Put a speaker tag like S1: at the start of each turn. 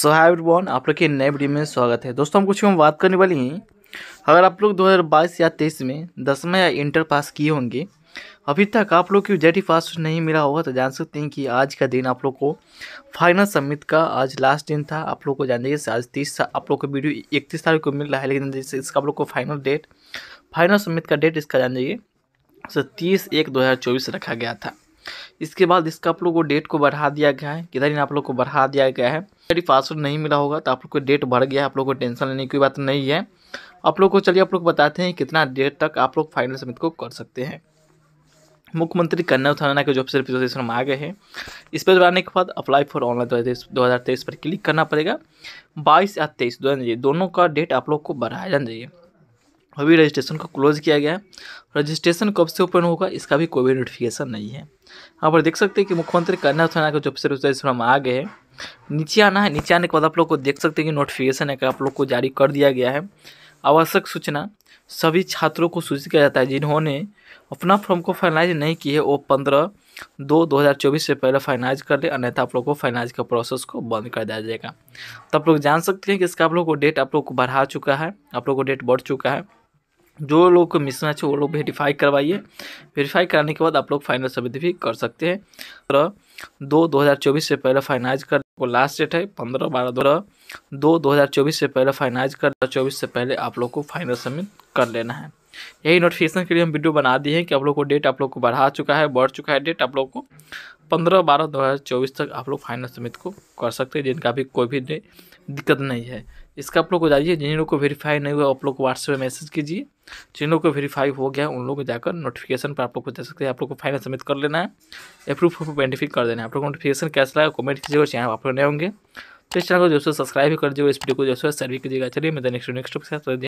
S1: so every one आप लोग के नए वीडियो में स्वागत है दोस्तों हम कुछ हम बात करने वाली हैं अगर आप लोग 2022 या 23 में दसवा या इंटर पास किए होंगे अभी तक आप लोग की जेटी पास नहीं मिला होगा तो जान सकते हैं कि आज का दिन आप लोग को फाइनल समिट का आज लास्ट दिन था आप लोग को जान दिए आज तीस आप लोग को वीडियो इकतीस तारीख को मिल रहा है लेकिन जैसे इसका आप लोग को फाइनल डेट फाइनल समिट का डेट इसका जान जाइए सर तीस एक दो रखा गया था इसके बाद इसका आप लोग को डेट को बढ़ा दिया गया है किधर आप लोग को बढ़ा दिया गया है यदि पासवर्ड नहीं मिला होगा तो आप लोग को डेट बढ़ गया है आप लोग को टेंशन लेने की बात नहीं है आप लोग को चलिए आप लोग बताते हैं कितना डेट तक आप लोग फाइनल समिति को कर सकते हैं मुख्यमंत्री कन्या उत्थाना के जो अफसर रिजर्वेशन में आ गए हैं इस पर आने के बाद अप्लाई फॉर ऑनलाइन दो हज़ार तेईस पर क्लिक करना पड़ेगा बाईस या तेईस दो दोनों का डेट आप लोग को बढ़ाया जाना चाहिए अभी रजिस्ट्रेशन को क्लोज किया गया है रजिस्ट्रेशन कब से ओपन होगा इसका भी कोई भी नोटिफिकेशन नहीं है यहाँ पर देख सकते हैं कि मुख्यमंत्री कन्या थाना के जब से रजिस्ट्रेशन हम आ गए नीचे आना है नीचे आने के बाद आप लोग को देख सकते हैं कि नोटिफिकेशन है कि आप लोग को जारी कर दिया गया है आवश्यक सूचना सभी छात्रों को सूचित किया जाता है जिन्होंने अपना फॉर्म को फाइनलाइज नहीं किए है वो पंद्रह दो 2024 से पहले फाइनलाइज कर ले अन्यथा आप लोग को फाइनलाइज का प्रोसेस को बंद कर दिया जाएगा तो आप लोग जान सकते हैं कि इसका आप लोग को डेट आप लोग को बढ़ा चुका है आप लोग को डेट बढ़ चुका है जो लोग को मिसमैच है वो लोग वेरीफाई करवाइए वेरीफाई कराने के बाद आप लोग फाइनल सबमिट भी कर सकते हैं और दो दो हज़ार चौबीस से पहले फाइनाइज कर को लास्ट डेट है पंद्रह बारह दो दो दो हज़ार चौबीस से पहले फाइनाइज कर चौबीस से पहले आप लोग को फाइनल सबमिट कर लेना है यही नोटिफिकेशन के लिए हम वीडियो बना दिए हैं कि आप लोग को डेट आप लोग को बढ़ा चुका है बढ़ चुका है डेट आप लोग को पंद्रह बारह दो हज़ार चौबीस तक आप लोग फाइनल समिति को कर सकते हैं जिनका भी कोई भी दिक्कत नहीं है इसका आप लोग को जाइए जिन लोग को वेरीफाई नहीं हुआ आप लोग को व्हाट्सएप में मैसेज कीजिए जिन लोग को वेरीफाई हो गया उन लोग को जाकर नोटिफिकेशन पर आप लोग को दे सकते हैं आप लोग को फाइनल सबमिट कर लेना है अप्रूव ऑफ आइडेंटिफिक कर देना है आप लोग नोटिफिकेशन कैसा लगा कमेंट कीजिएगा चैनल आप लोग नए होंगे तो इस चैनल को जो सब्सक्राइब भी कर दीजिएगा इस वीडियो को जो है शेयर भी कीजिएगा चलिए मैं नेक्स्ट नेक्स्ट